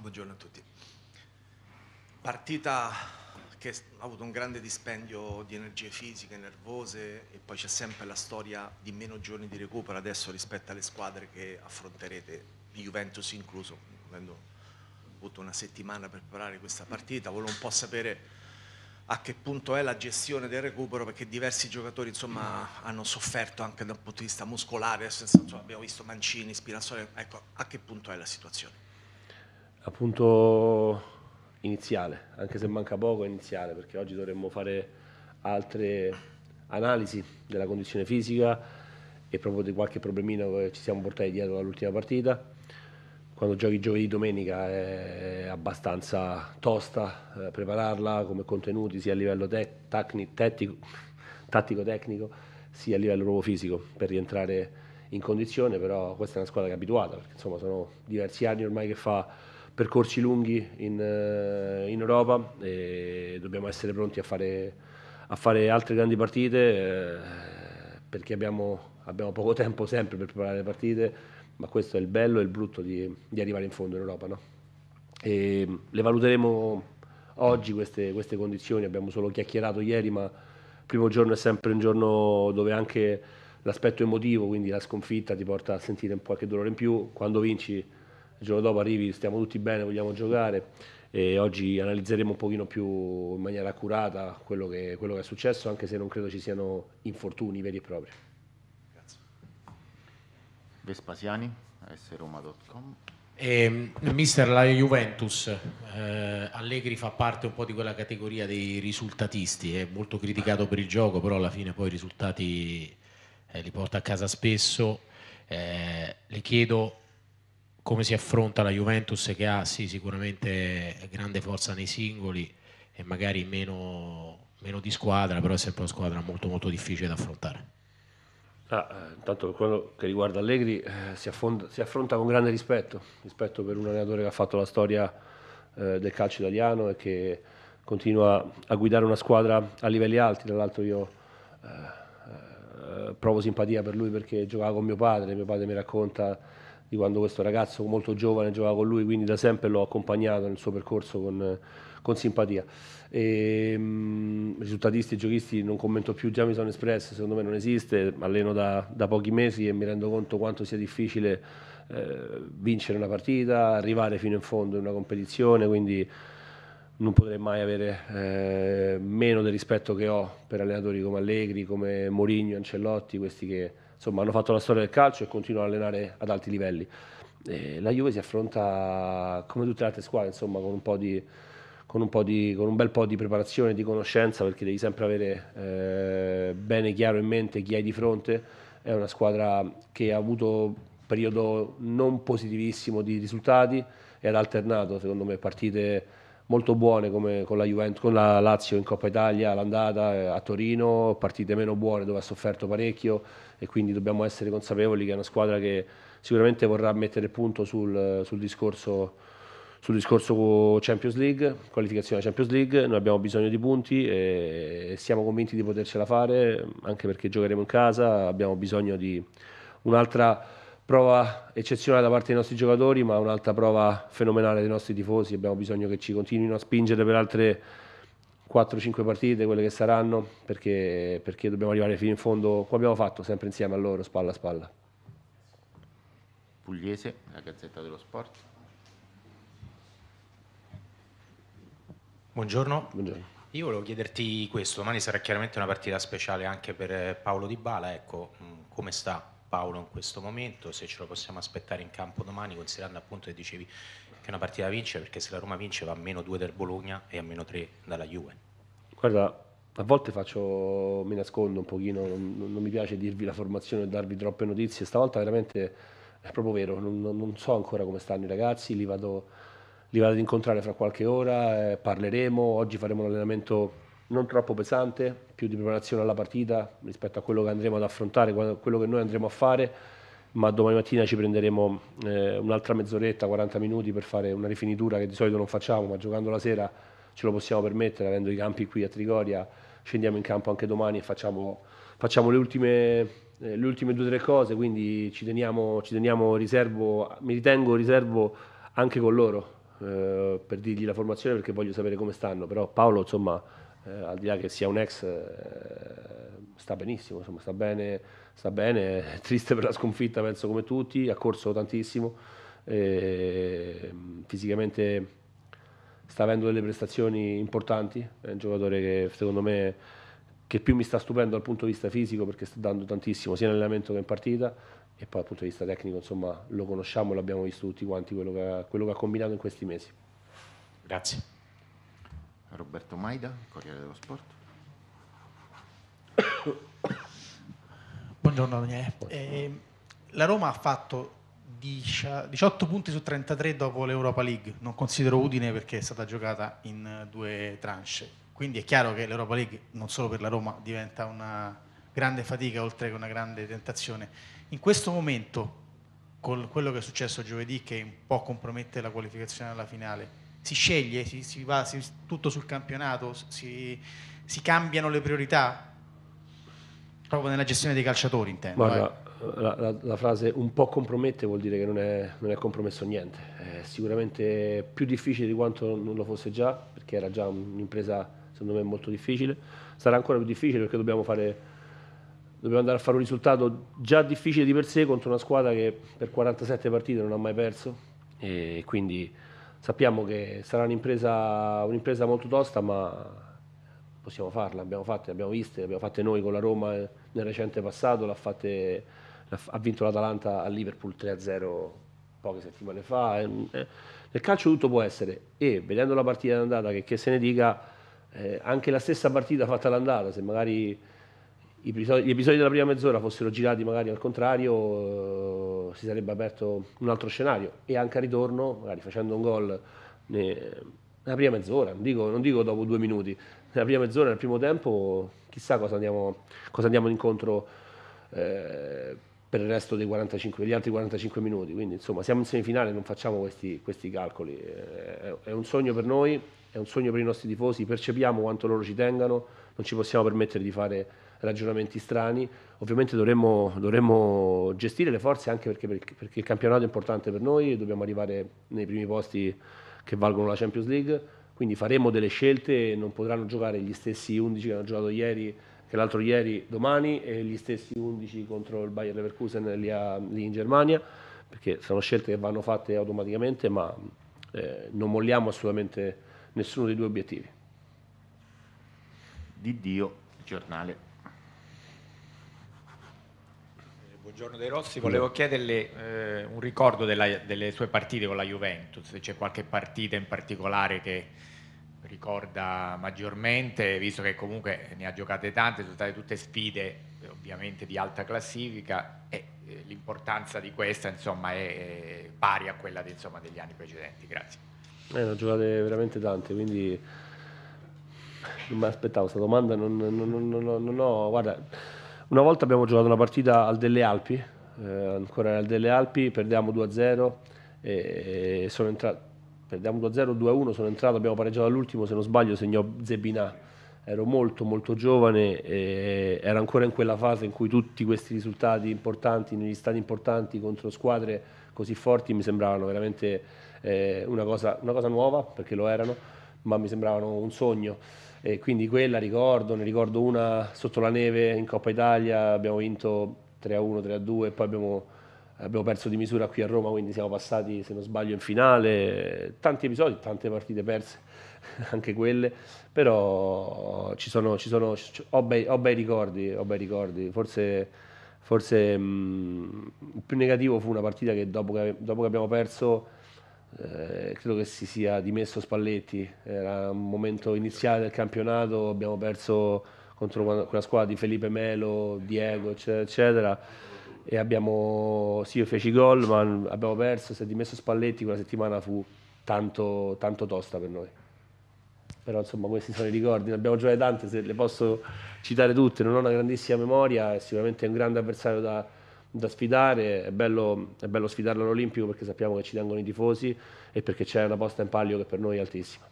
Buongiorno a tutti. Partita che ha avuto un grande dispendio di energie fisiche, nervose e poi c'è sempre la storia di meno giorni di recupero adesso rispetto alle squadre che affronterete, Juventus incluso, avendo avuto una settimana per preparare questa partita, volevo un po' sapere a che punto è la gestione del recupero perché diversi giocatori insomma, hanno sofferto anche dal punto di vista muscolare, senso, abbiamo visto Mancini, Spinazzola, ecco a che punto è la situazione? appunto iniziale, anche se manca poco iniziale, perché oggi dovremmo fare altre analisi della condizione fisica e proprio di qualche problemino che ci siamo portati dietro dall'ultima partita. Quando giochi giovedì domenica è abbastanza tosta eh, prepararla come contenuti sia a livello te- tattico-tecnico sia a livello proprio fisico per rientrare in condizione, però questa è una squadra che è abituata, perché insomma sono diversi anni ormai che fa percorsi lunghi in, eh, in Europa e dobbiamo essere pronti a fare, a fare altre grandi partite eh, perché abbiamo, abbiamo, poco tempo sempre per preparare le partite, ma questo è il bello e il brutto di, di arrivare in fondo in Europa. No? le valuteremo oggi queste, queste condizioni, abbiamo solo chiacchierato ieri, ma il primo giorno è sempre un giorno dove anche l'aspetto emotivo, quindi la sconfitta ti porta a sentire un po' qualche dolore in più, quando vinci il giorno dopo arrivi, stiamo tutti bene, vogliamo giocare e oggi analizzeremo un pochino più in maniera accurata quello che, quello che è successo, anche se non credo ci siano infortuni veri e propri. Grazie. Vespasiani, sroma.com. Eh, mister, la Juventus, eh, Allegri fa parte un po' di quella categoria dei risultatisti, è molto criticato per il gioco, però alla fine poi i risultati eh, li porta a casa spesso. Eh, le chiedo come si affronta la Juventus che ha sì, sicuramente grande forza nei singoli e magari meno, meno di squadra, però è sempre una squadra molto molto difficile da affrontare. Ah, eh, intanto per quello che riguarda Allegri eh, si, affonda, si, affronta con grande rispetto, rispetto per un allenatore che ha fatto la storia eh, del calcio italiano e che continua a guidare una squadra a livelli alti, tra l'altro io eh, eh provo simpatia per lui perché giocava con mio padre, mio padre mi racconta di quando questo ragazzo molto giovane giocava con lui, quindi da sempre l'ho accompagnato nel suo percorso con, con simpatia. E, ehm, mh, risultatisti e giochisti non commento più, già mi sono espresso, secondo me non esiste, alleno da, da pochi mesi e mi rendo conto quanto sia difficile eh, vincere una partita, arrivare fino in fondo in una competizione, quindi non potrei mai avere eh, meno del rispetto che ho per allenatori come Allegri, come Mourinho, Ancellotti, questi che insomma, hanno fatto la storia del calcio e continuano a allenare ad alti livelli. E la Juve si affronta come tutte le altre squadre, insomma, con un, di, con, un di, con un, bel po' di preparazione, di conoscenza, perché devi sempre avere eh, bene chiaro in mente chi hai di fronte. È una squadra che ha avuto un periodo non positivissimo di risultati e ha alternato, secondo me, partite molto buone come con la Juventus, con la Lazio in Coppa Italia, l'andata eh, a Torino, partite meno buone dove ha sofferto parecchio e quindi dobbiamo essere consapevoli che è una squadra che sicuramente vorrà mettere punto sul, sul discorso sul discorso Champions League, qualificazione alla Champions League, noi abbiamo bisogno di punti e siamo convinti di potercela fare, anche perché giocheremo in casa, abbiamo bisogno di un'altra prova eccezionale da parte dei nostri giocatori, ma un'altra prova fenomenale dei nostri tifosi. Abbiamo bisogno che ci continuino a spingere per altre 4-5 partite, quelle che saranno, perché, perché dobbiamo arrivare fino in fondo, come abbiamo fatto, sempre insieme a loro, spalla a spalla. Pugliese, la Gazzetta dello Sport. Buongiorno. Buongiorno. Io volevo chiederti questo, domani sarà chiaramente una partita speciale anche per Paolo Di Bala, ecco, mm, come sta? Paolo in questo momento, se ce lo possiamo aspettare in campo domani, considerando appunto che dicevi che è una partita da vincere, perché se la Roma vince va a meno 2 del Bologna e a meno 3 dalla Juve. Guarda, a volte faccio, mi nascondo un pochino, non, non mi piace dirvi la formazione e darvi troppe notizie, stavolta veramente è proprio vero, non, non so ancora come stanno i ragazzi, li vado, li vado ad incontrare fra qualche ora, eh, parleremo, oggi faremo l'allenamento allenamento non troppo pesante, più di preparazione alla partita rispetto a quello che andremo ad affrontare, quello che noi andremo a fare, ma domani mattina ci prenderemo eh, un'altra mezz'oretta, 40 minuti per fare una rifinitura che di solito non facciamo, ma giocando la sera ce lo possiamo permettere, avendo i campi qui a Trigoria, scendiamo in campo anche domani e facciamo, facciamo le, ultime, eh, le, ultime, due o tre cose, quindi ci teniamo, ci teniamo riservo, mi ritengo riservo anche con loro eh, per dirgli la formazione perché voglio sapere come stanno, però Paolo insomma eh, al di là che sia un ex, eh, sta benissimo, insomma, sta bene, sta bene, è triste per la sconfitta, penso come tutti, ha corso tantissimo, eh, fisicamente sta avendo delle prestazioni importanti, è un giocatore che secondo me che più mi sta stupendo dal punto di vista fisico perché sta dando tantissimo sia in allenamento che in partita e poi dal punto di vista tecnico insomma lo conosciamo, e l'abbiamo visto tutti quanti quello che ha, quello che ha combinato in questi mesi. Grazie. Roberto Maida, Corriere dello Sport. Buongiorno Daniele. Eh, la Roma ha fatto 18 punti su 33 dopo l'Europa League. Non considero Udine perché è stata giocata in eh, due tranche. Quindi è chiaro che l'Europa League non solo per la Roma diventa una grande fatica oltre che una grande tentazione. In questo momento, con quello che è successo giovedì che un po' compromette la qualificazione alla finale, si sceglie, si, si va si, tutto sul campionato, si, si, cambiano le priorità proprio nella gestione dei calciatori intendo. Guarda, eh, la, la, la, frase un po' compromette vuol dire che non è, non è, compromesso niente, è sicuramente più difficile di quanto non lo fosse già, perché era già un'impresa secondo me molto difficile, sarà ancora più difficile perché dobbiamo, fare, dobbiamo andare a fare un risultato già difficile di per sé contro una squadra che per 47 partite non ha mai perso e quindi sappiamo che sarà un'impresa, un'impresa molto tosta, ma possiamo farla, l'abbiamo fatta, le abbiamo viste, le abbiamo fatte noi con la Roma nel recente passato, l'ha fatte, ha vinto l'Atalanta a Liverpool 3-0 poche settimane fa. Nel calcio tutto può essere e vedendo la partita d'andata, che, che se ne dica, eh, anche la stessa partita fatta all'andata, se magari gli episodi della prima mezz'ora fossero girati magari al contrario, eh, si sarebbe aperto un altro scenario e anche a ritorno, magari facendo un gol nella prima mezz'ora, non dico, non dico, dopo due minuti, nella prima mezz'ora, nel primo tempo, chissà cosa andiamo, cosa andiamo incontro. Eh, per il resto dei 45, degli altri 45 minuti. Quindi insomma siamo in semifinale, non facciamo questi, questi calcoli. Eh, è, è, un sogno per noi, è un sogno per i nostri tifosi, percepiamo quanto loro ci tengano, non ci possiamo permettere di fare ragionamenti strani. Ovviamente dovremmo, dovremmo gestire le forze anche perché, perché, il campionato è importante per noi, dobbiamo arrivare nei primi posti che valgono la Champions League, quindi faremo delle scelte, non potranno giocare gli stessi 11 che hanno giocato ieri, che l'altro ieri, domani, e gli stessi 11 contro il Bayer Leverkusen lì, a, lì in Germania, perché sono scelte che vanno fatte automaticamente, ma eh, non molliamo assolutamente nessuno dei due obiettivi di Dio, giornale. Eh, buongiorno De Rossi, volevo chiederle eh, un ricordo della, delle sue partite con la Juventus, se c'è qualche partita in particolare che ricorda maggiormente, visto che comunque ne ha giocate tante, sono state tutte sfide eh, ovviamente di alta classifica e eh, l'importanza di questa insomma, è pari a quella di, insomma, degli anni precedenti. Grazie. Eh, ne ha giocate veramente tante, quindi non mi aspettavo questa domanda, non, non, non, non ho, guarda, una volta abbiamo giocato una partita al Delle Alpi, eh, ancora al Delle Alpi, perdiamo 2-0 e, e sono entrato, perdiamo 2-0, 2-1, sono entrato, abbiamo pareggiato all'ultimo, se non sbaglio segnò Zebinà ero molto molto giovane e era ancora in quella fase in cui tutti questi risultati importanti negli stati importanti contro squadre così forti mi sembravano veramente eh, una, cosa, una, cosa, nuova perché lo erano ma mi sembravano un sogno e quindi quella ricordo, ne ricordo una sotto la neve in Coppa Italia, abbiamo vinto 3-1, 3-2 e poi abbiamo, abbiamo, perso di misura qui a Roma, quindi siamo passati, se non sbaglio, in finale. Tanti episodi, tante partite perse, anche quelle, però ci sono, ci sono, ho, bei, ho, bei, ricordi, ho bei ricordi. Forse, forse mh, mm, il più negativo fu una partita che dopo che, dopo che abbiamo perso eh, credo che si sia dimesso Spalletti, era un momento iniziale del campionato, abbiamo perso contro quella squadra di Felipe Melo, Diego, eccetera, eccetera. E abbiamo, sì, io feci gol, ma abbiamo perso, si è dimesso Spalletti, quella settimana fu tanto, tanto tosta per noi. Però insomma questi sono i ricordi, ne abbiamo giocate tante, se le posso citare tutte, non ho una grandissima memoria, è sicuramente un grande avversario da, da sfidare, è bello, è bello sfidarlo all'Olimpico perché sappiamo che ci tengono i tifosi e perché c'è una posta in palio che per noi è altissima.